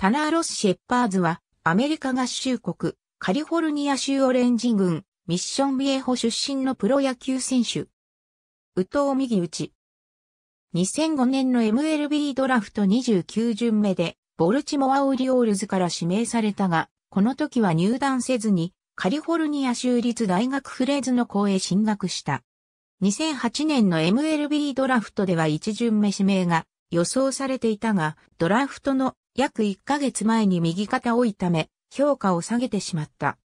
タナーロス・シェッパーズは、アメリカ合衆国、カリフォルニア州オレンジ郡、ミッションビエホ出身のプロ野球選手。宇藤右打ち。2005年の MLB ドラフト29巡目で、ボルチモア・オリオールズから指名されたが、この時は入団せずに、カリフォルニア州立大学フレーズの校へ進学した。2008年の MLB ドラフトでは1巡目指名が予想されていたが、ドラフトの約1ヶ月前に右肩を痛め、評価を下げてしまった。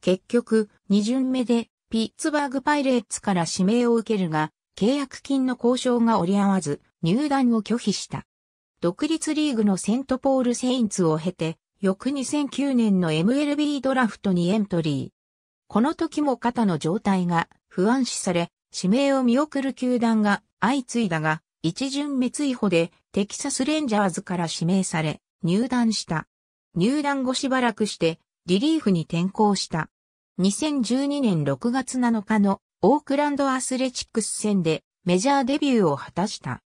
結局、2巡目で、ピッツバーグパイレーツから指名を受けるが、契約金の交渉が折り合わず、入団を拒否した。独立リーグのセントポールセインツを経て、翌2009年の MLB ドラフトにエントリー。この時も肩の状態が不安視され、指名を見送る球団が相次いだが、一巡目追保でテキサスレンジャーズから指名され、入団した。入団後しばらくして、リリーフに転向した。2012年6月7日のオークランドアスレチックス戦でメジャーデビューを果たした。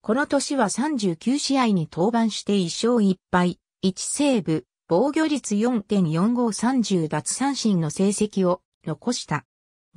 この年は39試合に登板して1勝1敗、1セーブ、防御率4.4530奪三振の成績を残した。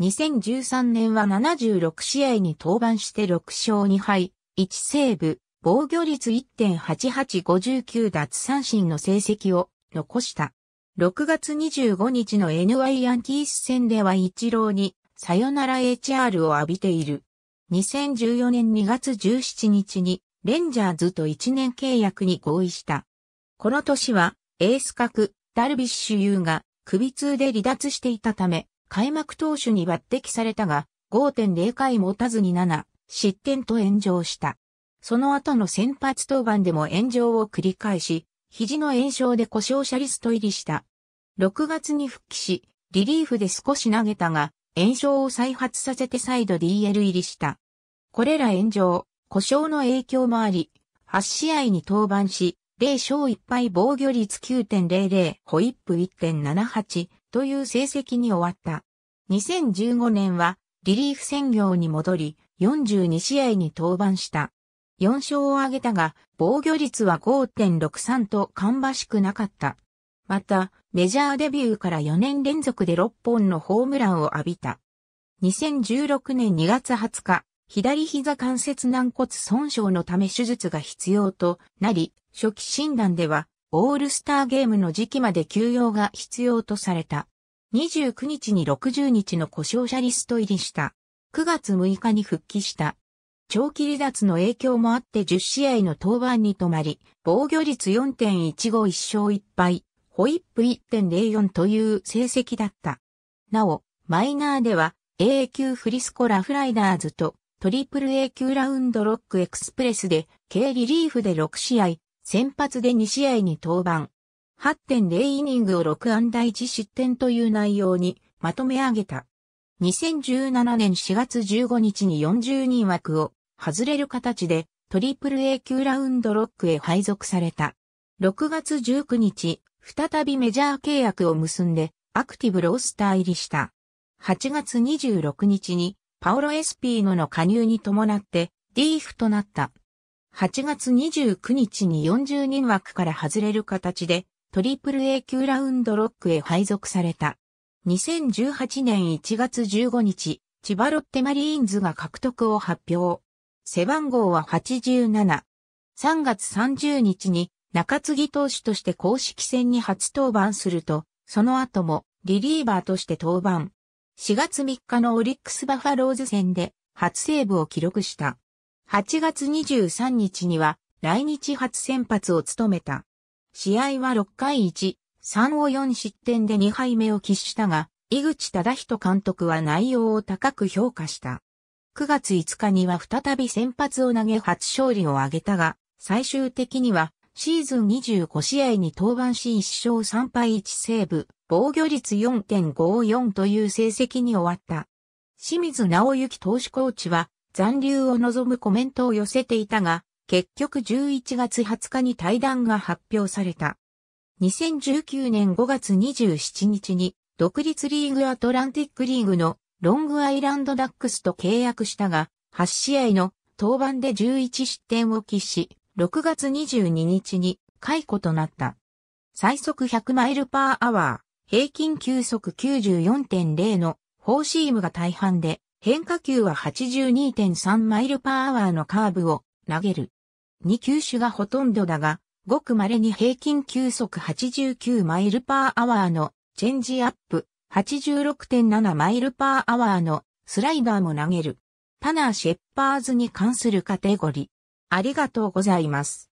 2013年は76試合に登板して6勝2敗、1セーブ、防御率1.8859奪三振の成績を残した。6月25日の NY アンティース戦では一郎にサヨナラ HR を浴びている。2014年2月17日にレンジャーズと1年契約に合意した。この年はエース格ダルビッシュ有が首痛で離脱していたため開幕投手に抜擢されたが5.0回持たずに7失点と炎上した。その後の先発登板でも炎上を繰り返し、肘の炎症で故障者リスト入りした。6月に復帰し、リリーフで少し投げたが、炎症を再発させて再度 DL 入りした。これら炎上、故障の影響もあり、8試合に登板し、0勝1敗防御率9.00、ホイップ1.78という成績に終わった。2015年はリリーフ専業に戻り、42試合に登板した。4勝を挙げたが、防御率は5.63と芳しくなかった。また、メジャーデビューから4年連続で6本のホームランを浴びた。2016年2月20日、左膝関節軟骨損傷のため手術が必要となり、初期診断では、オールスターゲームの時期まで休養が必要とされた。29日に60日の故障者リスト入りした。9月6日に復帰した。長期離脱の影響もあって10試合の登板に止まり、防御率4.151勝1敗、ホイップ1.04という成績だった。なお、マイナーでは A 級フリスコラフライダーズとトリプル A 級ラウンドロックエクスプレスで、軽リリーフで6試合、先発で2試合に登板。8.0イニングを6安打1失点という内容にまとめ上げた。2017年4月15日に40人枠を外れる形で、トリプル A 級ラウンドロックへ配属された。6月19日、再びメジャー契約を結んで、アクティブロースター入りした。8月26日に、パオロ・エスピーノの加入に伴って、リーフとなった。8月29日に40人枠から外れる形で、トリプル A 級ラウンドロックへ配属された。2018年1月15日、千葉ロッテマリーンズが獲得を発表。背番号は87。3月30日に中継ぎ投手として公式戦に初登板すると、その後もリリーバーとして登板。4月3日のオリックスバファローズ戦で初セーブを記録した。8月23日には来日初先発を務めた。試合は6回1、3を4失点で2敗目を喫したが、井口忠人監督は内容を高く評価した。9月5日には再び先発を投げ初勝利を挙げたが、最終的にはシーズン25試合に登板し1勝3敗1セーブ、防御率4.54という成績に終わった。清水直之投手コーチは残留を望むコメントを寄せていたが、結局11月20日に対談が発表された。2019年5月27日に独立リーグアトランティックリーグのロングアイランドダックスと契約したが、8試合の登板で11失点を喫し、6月22日に解雇となった。最速100マイルパーアワー、平均球速94.0のフォーシームが大半で、変化球は82.3マイルパーアワーのカーブを投げる。2球種がほとんどだが、ごく稀に平均球速89マイルパーアワーのチェンジアップ、86.7マイルパーアワーのスライダーも投げる。パナーシェッパーズに関するカテゴリー。ありがとうございます。